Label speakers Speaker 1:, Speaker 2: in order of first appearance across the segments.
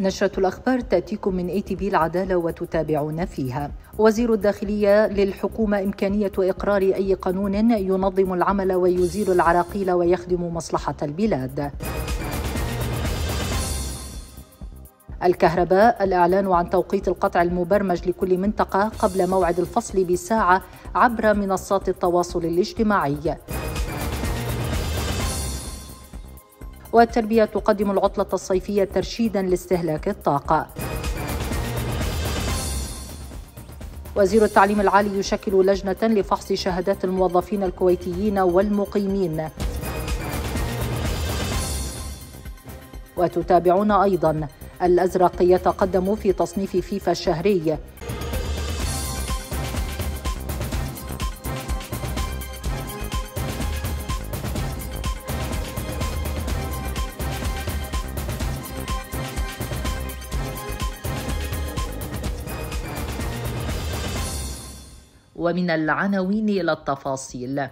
Speaker 1: نشرة الأخبار تأتيكم من اي تي بي العدالة وتتابعون فيها. وزير الداخلية للحكومة إمكانية إقرار أي قانون ينظم العمل ويزيل العراقيل ويخدم مصلحة البلاد. الكهرباء الإعلان عن توقيت القطع المبرمج لكل منطقة قبل موعد الفصل بساعة عبر منصات التواصل الاجتماعي. والتربية تقدم العطلة الصيفية ترشيدا لاستهلاك الطاقة وزير التعليم العالي يشكل لجنة لفحص شهادات الموظفين الكويتيين والمقيمين وتتابعون أيضا الأزرق يتقدم في تصنيف فيفا الشهري ومن العناوين إلى التفاصيل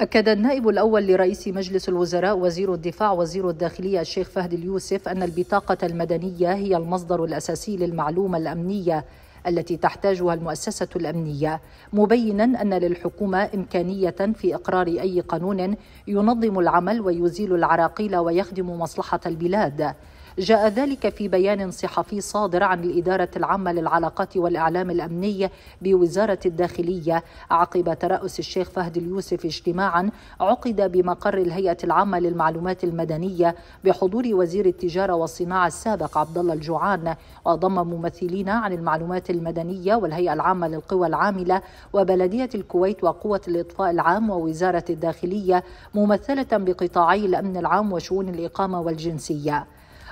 Speaker 1: أكد النائب الأول لرئيس مجلس الوزراء وزير الدفاع وزير الداخلية الشيخ فهد اليوسف أن البطاقة المدنية هي المصدر الأساسي للمعلومة الأمنية التي تحتاجها المؤسسة الأمنية، مبينا أن للحكومة إمكانية في إقرار أي قانون ينظم العمل ويزيل العراقيل ويخدم مصلحة البلاد. جاء ذلك في بيان صحفي صادر عن الإدارة العامة للعلاقات والإعلام الأمني بوزارة الداخلية عقب ترأس الشيخ فهد اليوسف اجتماعا عقد بمقر الهيئة العامة للمعلومات المدنية بحضور وزير التجارة والصناعة السابق عبد الله الجوعان وضم ممثلين عن المعلومات المدنية والهيئة العامة للقوى العاملة وبلدية الكويت وقوة الإطفاء العام ووزارة الداخلية ممثلة بقطاعي الأمن العام وشؤون الإقامة والجنسية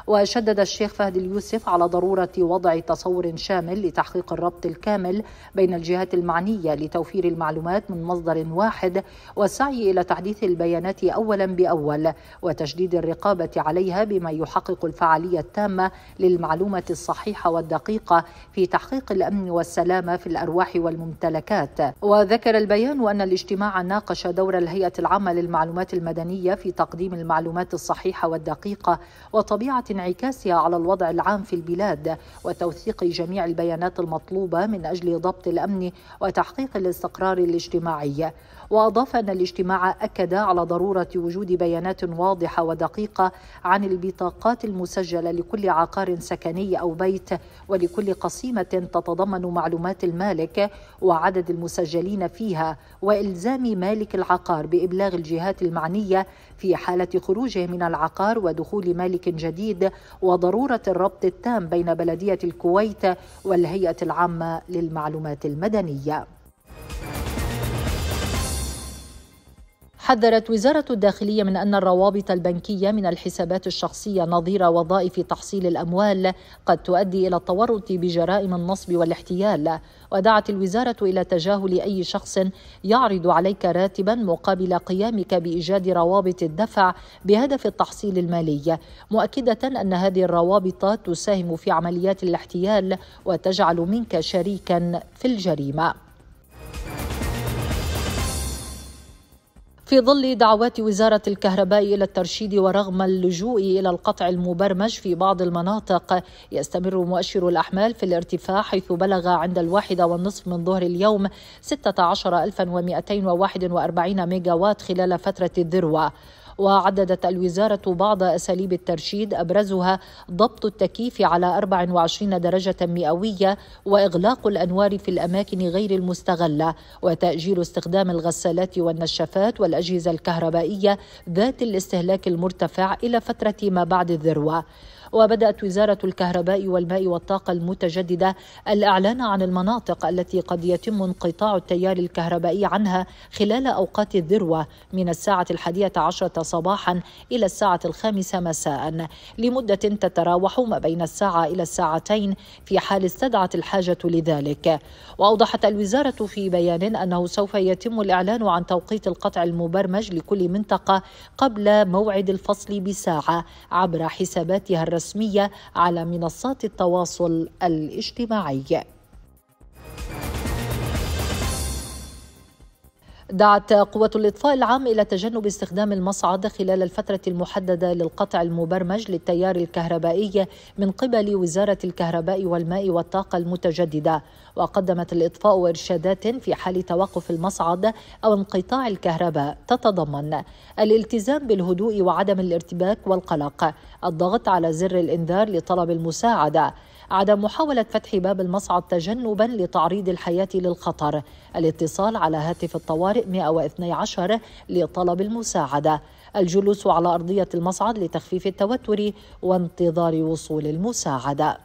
Speaker 1: وشدد الشيخ فهد اليوسف على ضرورة وضع تصور شامل لتحقيق الربط الكامل بين الجهات المعنية لتوفير المعلومات من مصدر واحد والسعي إلى تحديث البيانات أولا بأول وتشديد الرقابة عليها بما يحقق الفعالية التامة للمعلومة الصحيحة والدقيقة في تحقيق الأمن والسلامة في الأرواح والممتلكات وذكر البيان أن الاجتماع ناقش دور الهيئة العامة للمعلومات المدنية في تقديم المعلومات الصحيحة والدقيقة وطبيعة انعكاسها على الوضع العام في البلاد وتوثيق جميع البيانات المطلوبه من اجل ضبط الامن وتحقيق الاستقرار الاجتماعي واضاف ان الاجتماع اكد على ضروره وجود بيانات واضحه ودقيقه عن البطاقات المسجله لكل عقار سكني او بيت ولكل قسيمه تتضمن معلومات المالك وعدد المسجلين فيها والزام مالك العقار بابلاغ الجهات المعنيه في حاله خروجه من العقار ودخول مالك جديد وضروره الربط التام بين بلديه الكويت والهيئه العامه للمعلومات المدنيه حذرت وزارة الداخلية من أن الروابط البنكية من الحسابات الشخصية نظير وظائف تحصيل الأموال قد تؤدي إلى التورط بجرائم النصب والاحتيال ودعت الوزارة إلى تجاهل أي شخص يعرض عليك راتبا مقابل قيامك بإيجاد روابط الدفع بهدف التحصيل المالي مؤكدة أن هذه الروابط تساهم في عمليات الاحتيال وتجعل منك شريكا في الجريمه في ظل دعوات وزارة الكهرباء إلى الترشيد ورغم اللجوء إلى القطع المبرمج في بعض المناطق يستمر مؤشر الأحمال في الارتفاع حيث بلغ عند الواحدة والنصف من ظهر اليوم 16241 ميجاوات خلال فترة الذروة وعددت الوزارة بعض أساليب الترشيد أبرزها ضبط التكييف على 24 درجة مئوية وإغلاق الأنوار في الأماكن غير المستغلة وتأجيل استخدام الغسالات والنشافات والأجهزة الكهربائية ذات الاستهلاك المرتفع إلى فترة ما بعد الذروة وبدأت وزارة الكهرباء والماء والطاقة المتجددة الإعلان عن المناطق التي قد يتم انقطاع التيار الكهربائي عنها خلال أوقات الذروة من الساعة الحادية عشرة صباحا إلى الساعة الخامسة مساء لمدة تتراوح ما بين الساعة إلى الساعتين في حال استدعت الحاجة لذلك وأوضحت الوزارة في بيان أنه سوف يتم الإعلان عن توقيت القطع المبرمج لكل منطقة قبل موعد الفصل بساعة عبر حساباتها الرسمية الرسمية على منصات التواصل الاجتماعي دعت قوة الإطفاء العام إلى تجنب استخدام المصعد خلال الفترة المحددة للقطع المبرمج للتيار الكهربائي من قبل وزارة الكهرباء والماء والطاقة المتجددة وقدمت الإطفاء إرشادات في حال توقف المصعد أو انقطاع الكهرباء تتضمن الالتزام بالهدوء وعدم الارتباك والقلق الضغط على زر الإنذار لطلب المساعدة عدم محاولة فتح باب المصعد تجنبا لتعريض الحياة للخطر الاتصال على هاتف الطوارئ 112 لطلب المساعدة الجلوس على أرضية المصعد لتخفيف التوتر وانتظار وصول المساعدة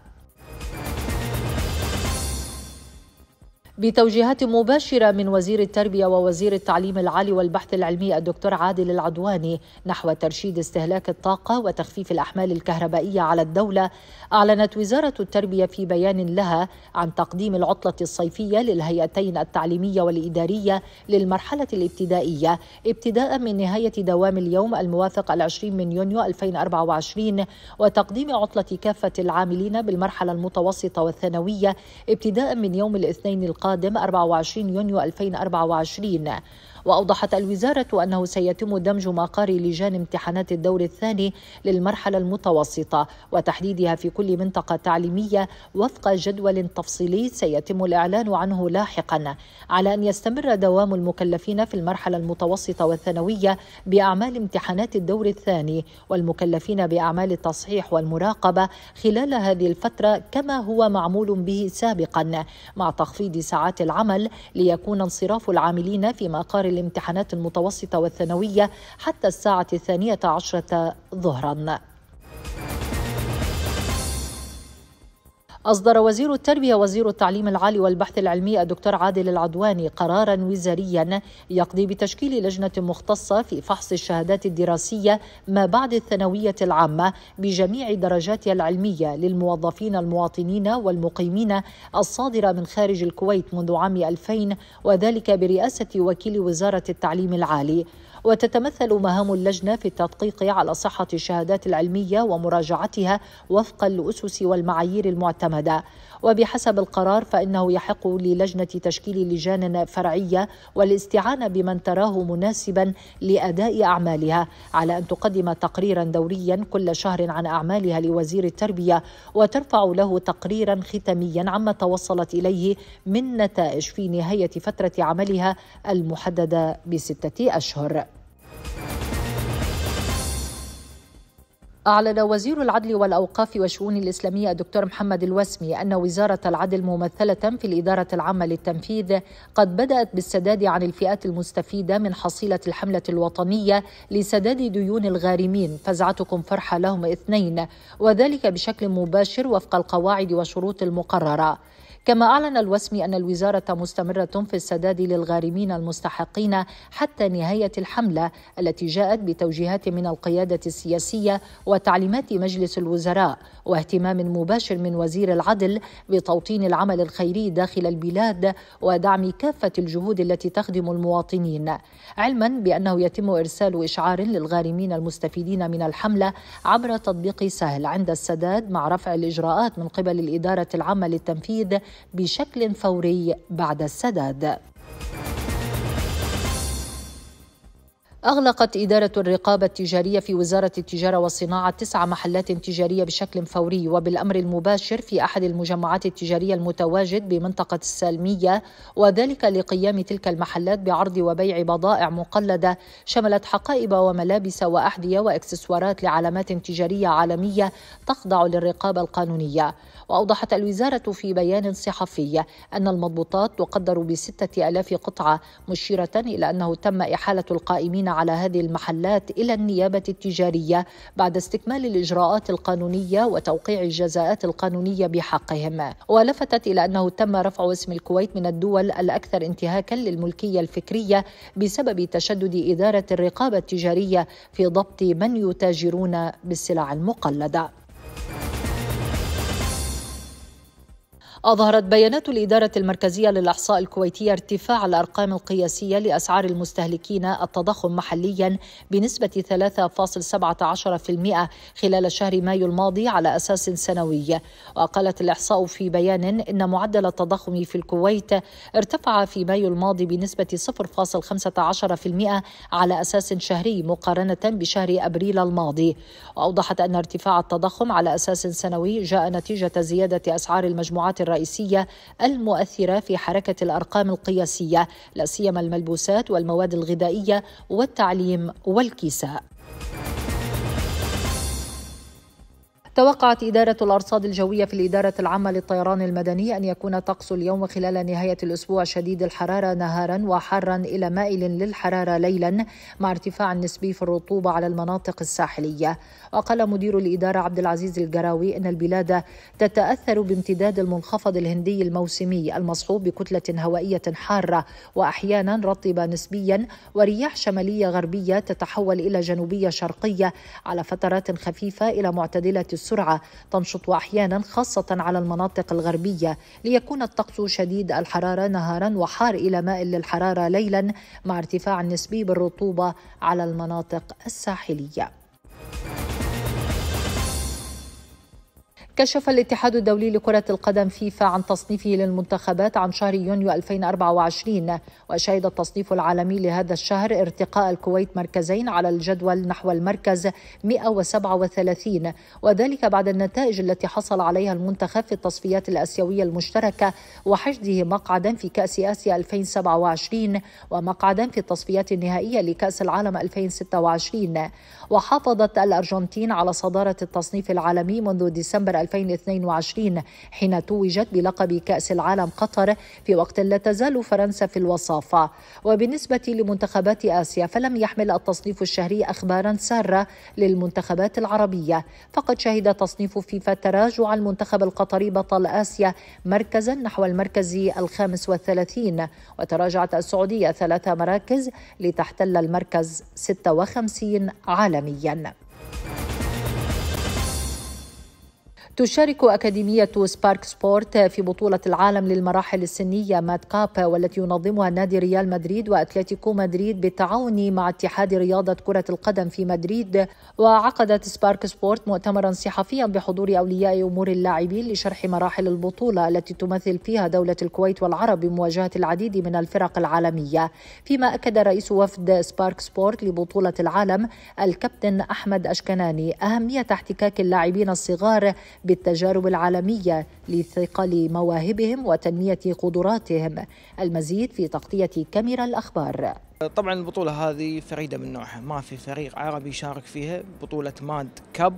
Speaker 1: بتوجيهات مباشره من وزير التربيه ووزير التعليم العالي والبحث العلمي الدكتور عادل العدواني نحو ترشيد استهلاك الطاقه وتخفيف الاحمال الكهربائيه على الدوله اعلنت وزاره التربيه في بيان لها عن تقديم العطله الصيفيه للهيئتين التعليميه والاداريه للمرحله الابتدائيه ابتداء من نهايه دوام اليوم الموافق العشرين من يونيو 2024 وتقديم عطله كافه العاملين بالمرحله المتوسطه والثانويه ابتداء من يوم الاثنين القادم القادم 24 يونيو 2024 وأوضحت الوزارة أنه سيتم دمج مقر لجان امتحانات الدور الثاني للمرحلة المتوسطة وتحديدها في كل منطقة تعليمية وفق جدول تفصيلي سيتم الإعلان عنه لاحقا على أن يستمر دوام المكلفين في المرحلة المتوسطة والثانوية بأعمال امتحانات الدور الثاني والمكلفين بأعمال التصحيح والمراقبة خلال هذه الفترة كما هو معمول به سابقا مع تخفيض ساعات العمل ليكون انصراف العاملين في مقار الامتحانات المتوسطة والثانوية حتى الساعة الثانية عشرة ظهرا أصدر وزير التربية وزير التعليم العالي والبحث العلمي الدكتور عادل العدواني قرارا وزاريا يقضي بتشكيل لجنة مختصة في فحص الشهادات الدراسية ما بعد الثانوية العامة بجميع درجاتها العلمية للموظفين المواطنين والمقيمين الصادرة من خارج الكويت منذ عام 2000 وذلك برئاسة وكيل وزارة التعليم العالي وتتمثل مهام اللجنة في التدقيق على صحة الشهادات العلمية ومراجعتها وفقا الأسس والمعايير المعتمدة وبحسب القرار فإنه يحق للجنة تشكيل لجان فرعية والاستعانة بمن تراه مناسبا لأداء أعمالها على أن تقدم تقريرا دوريا كل شهر عن أعمالها لوزير التربية وترفع له تقريرا ختاميا عما توصلت إليه من نتائج في نهاية فترة عملها المحددة بستة أشهر أعلن وزير العدل والأوقاف والشؤون الإسلامية الدكتور محمد الوسمي أن وزارة العدل ممثلة في الإدارة العامة للتنفيذ قد بدأت بالسداد عن الفئات المستفيدة من حصيلة الحملة الوطنية لسداد ديون الغارمين فزعتكم فرحة لهم اثنين وذلك بشكل مباشر وفق القواعد وشروط المقررة كما أعلن الوسمي أن الوزارة مستمرة في السداد للغارمين المستحقين حتى نهاية الحملة التي جاءت بتوجيهات من القيادة السياسية وتعليمات مجلس الوزراء واهتمام مباشر من وزير العدل بتوطين العمل الخيري داخل البلاد ودعم كافة الجهود التي تخدم المواطنين علما بأنه يتم إرسال إشعار للغارمين المستفيدين من الحملة عبر تطبيق سهل عند السداد مع رفع الإجراءات من قبل الإدارة العامة للتنفيذ بشكل فوري بعد السداد أغلقت إدارة الرقابة التجارية في وزارة التجارة والصناعة تسع محلات تجارية بشكل فوري وبالأمر المباشر في أحد المجمعات التجارية المتواجد بمنطقة السالمية وذلك لقيام تلك المحلات بعرض وبيع بضائع مقلدة شملت حقائب وملابس وأحذية وإكسسوارات لعلامات تجارية عالمية تخضع للرقابة القانونية وأوضحت الوزارة في بيان صحفي أن المضبوطات تقدر بستة ألاف قطعة مشيرة إلى أنه تم إحالة القائمين على هذه المحلات إلى النيابة التجارية بعد استكمال الإجراءات القانونية وتوقيع الجزاءات القانونية بحقهم ولفتت إلى أنه تم رفع اسم الكويت من الدول الأكثر انتهاكا للملكية الفكرية بسبب تشدد إدارة الرقابة التجارية في ضبط من يتاجرون بالسلع المقلده أظهرت بيانات الإدارة المركزية للإحصاء الكويتية ارتفاع الأرقام القياسية لأسعار المستهلكين التضخم محليا بنسبة 3.17% خلال شهر مايو الماضي على أساس سنوي وقالت الإحصاء في بيان إن معدل التضخم في الكويت ارتفع في مايو الماضي بنسبة 0.15% على أساس شهري مقارنة بشهر أبريل الماضي وأوضحت أن ارتفاع التضخم على أساس سنوي جاء نتيجة زيادة أسعار المجموعات الرئيسية المؤثرة في حركة الأرقام القياسية لا سيما الملبوسات والمواد الغذائية والتعليم والكساء توقعت إدارة الأرصاد الجوية في الإدارة العامة للطيران المدني أن يكون طقس اليوم خلال نهاية الأسبوع شديد الحرارة نهارا وحارا إلى مائل للحرارة ليلا مع ارتفاع نسبي في الرطوبة على المناطق الساحلية وقال مدير الإدارة عبد العزيز الجراوي أن البلاد تتأثر بامتداد المنخفض الهندي الموسمي المصحوب بكتلة هوائية حارة وأحيانا رطبة نسبيا ورياح شمالية غربية تتحول إلى جنوبية شرقية على فترات خفيفة إلى معتدلة السوق بسرعة تنشط أحيانا خاصة على المناطق الغربية ليكون الطقس شديد الحرارة نهارا وحار إلى مائل للحرارة ليلا مع ارتفاع نسبي بالرطوبة على المناطق الساحلية. كشف الاتحاد الدولي لكرة القدم فيفا عن تصنيفه للمنتخبات عن شهر يونيو 2024 وشهد التصنيف العالمي لهذا الشهر ارتقاء الكويت مركزين على الجدول نحو المركز 137 وذلك بعد النتائج التي حصل عليها المنتخب في التصفيات الآسيوية المشتركة وحشده مقعدا في كأس آسيا 2027 ومقعدا في التصفيات النهائية لكأس العالم 2026 وحافظت الأرجنتين على صدارة التصنيف العالمي منذ ديسمبر 2022 حين توجت بلقب كأس العالم قطر في وقت لا تزال فرنسا في الوصافة وبالنسبة لمنتخبات آسيا فلم يحمل التصنيف الشهري أخبارا سارة للمنتخبات العربية فقد شهد تصنيف فيفا تراجع المنتخب القطري بطل آسيا مركزا نحو المركز الخامس والثلاثين وتراجعت السعودية ثلاث مراكز لتحتل المركز 56 عالمي la Millana. تشارك أكاديمية سبارك سبورت في بطولة العالم للمراحل السنية مات كاب والتي ينظمها نادي ريال مدريد وأتلتيكو مدريد بالتعاون مع اتحاد رياضة كرة القدم في مدريد وعقدت سبارك سبورت مؤتمرا صحفيا بحضور أولياء أمور اللاعبين لشرح مراحل البطولة التي تمثل فيها دولة الكويت والعرب بمواجهة العديد من الفرق العالمية فيما أكد رئيس وفد سبارك سبورت لبطولة العالم الكابتن أحمد أشكناني أهمية احتكاك اللاعبين الصغار بالتجارب العالميه لثقل مواهبهم وتنميه قدراتهم المزيد في تغطيه كاميرا الاخبار
Speaker 2: طبعا البطوله هذه فريده من نوعها ما في فريق عربي يشارك فيها بطوله ماد كاب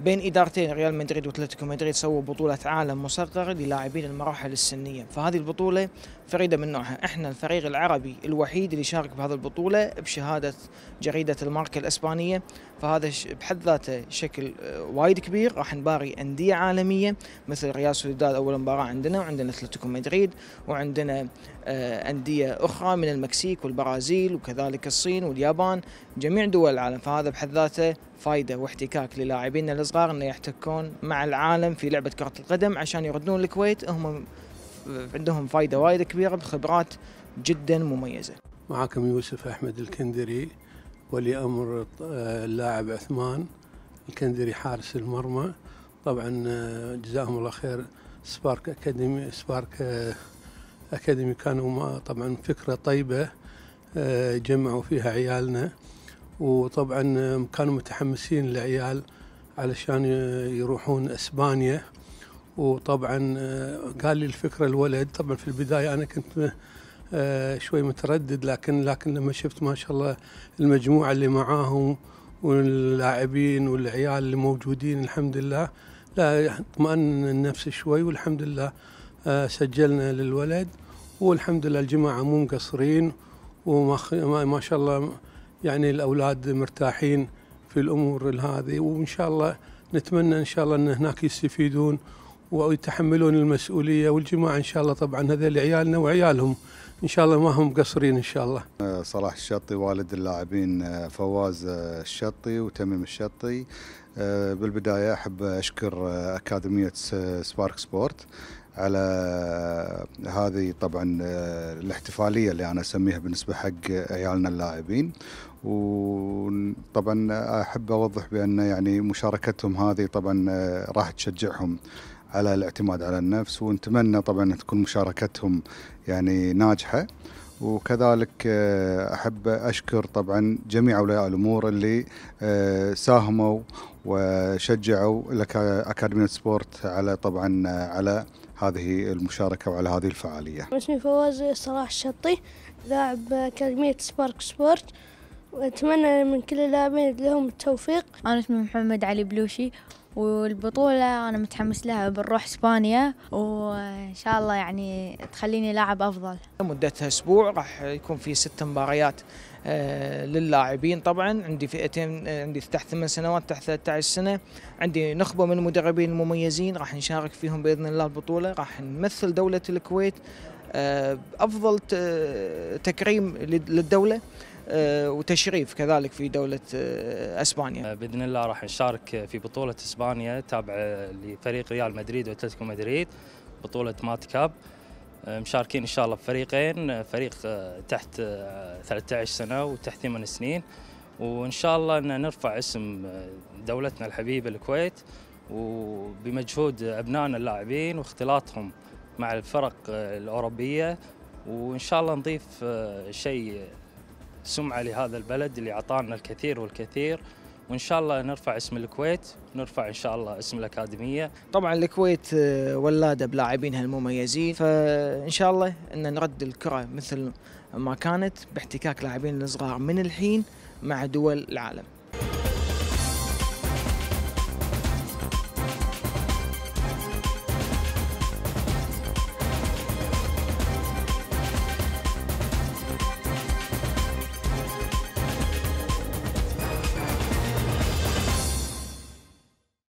Speaker 2: بين ادارتين ريال مدريد واتلتيكو مدريد سووا بطوله عالم مصغر للاعبين المراحل السنيه فهذه البطوله فريده من نوعها احنا الفريق العربي الوحيد اللي شارك بهذه البطوله بشهاده جريده الماركه الاسبانيه فهذا بحد ذاته شكل آه، وايد كبير راح نباري انديه عالميه مثل ريال سوداد اول مباراه عندنا وعندنا اتلتيكو مدريد وعندنا آه، انديه اخرى من المكسيك والبرازيل وكذلك الصين واليابان جميع دول العالم فهذا بحد ذاته فائده واحتكاك للاعبينا الصغار انه يحتكون مع العالم في لعبه كره القدم عشان يردون الكويت هم آه،
Speaker 3: عندهم فائده وايد كبيره بخبرات جدا مميزه. معكم يوسف احمد الكندري ولي امر آه، اللاعب عثمان الكندري حارس المرمى طبعا آه، جزاهم الله خير سبارك أكاديمي سبارك آه، أكاديمي كانوا طبعا فكرة طيبة جمعوا فيها عيالنا وطبعا كانوا متحمسين العيال علشان يروحون اسبانيا وطبعا قال لي الفكره الولد طبعا في البدايه انا كنت آه، شوي متردد لكن لكن لما شفت ما شاء الله المجموعه اللي معاهم واللاعبين والعيال اللي موجودين الحمد لله لا اطمئن النفس شوي والحمد لله آه، سجلنا للولد والحمد لله الجماعه مو مقصرين وما شاء الله يعني الاولاد مرتاحين في الامور هذه وان شاء الله نتمنى ان شاء الله ان هناك يستفيدون ويتحملون المسؤوليه والجماعه ان شاء الله طبعا هذول عيالنا وعيالهم ان شاء الله ما هم مقصرين ان شاء الله. صلاح الشطي
Speaker 2: والد اللاعبين آه، فواز آه، الشطي وتميم الشطي آه، بالبدايه احب اشكر اكاديميه سبارك سبورت على هذه طبعا الاحتفاليه اللي انا اسميها بالنسبه حق عيالنا اللاعبين وطبعا احب اوضح بان يعني مشاركتهم هذه طبعا راح تشجعهم على الاعتماد على النفس ونتمنى طبعا تكون مشاركتهم يعني ناجحه وكذلك آه، احب اشكر طبعا جميع اولياء الامور اللي آه، ساهموا وشجعوا اكاديميه سبورت على طبعا آه، على هذه المشاركه وعلى هذه الفعاليه. اسمي فواز صلاح الشطي لاعب اكاديميه سبارك سبورت واتمنى من كل اللاعبين لهم التوفيق. انا اسمي محمد علي بلوشي والبطولة أنا متحمس لها بنروح إسبانيا وإن شاء الله يعني تخليني لاعب أفضل مدتها أسبوع راح يكون في ست مباريات آه، للاعبين طبعا عندي فئتين آه، عندي تحت ثمان سنوات تحت 13 سنة عندي نخبة من المدربين المميزين راح نشارك فيهم بإذن الله البطولة راح نمثل دولة الكويت آه، أفضل تكريم للدولة آه، وتشريف كذلك في دولة آه، أسبانيا آه، بإذن الله راح نشارك في بطولة إسبانيا تابعة لفريق ريال مدريد وأتلتيكو مدريد بطولة مات كاب
Speaker 1: مشاركين إن شاء الله بفريقين فريق تحت 13 سنة وتحت 8 سنين وإن شاء الله أن نرفع اسم دولتنا الحبيبة الكويت وبمجهود أبنائنا اللاعبين واختلاطهم مع الفرق الأوروبية وإن شاء الله نضيف شيء سمعة لهذا البلد اللي أعطانا الكثير والكثير وان شاء الله نرفع اسم الكويت نرفع ان شاء الله اسم الاكاديميه
Speaker 2: طبعا الكويت آه، ولاده بلاعبينها المميزين فان شاء الله ان نرد الكره مثل ما كانت باحتكاك لاعبين الصغار من الحين مع دول العالم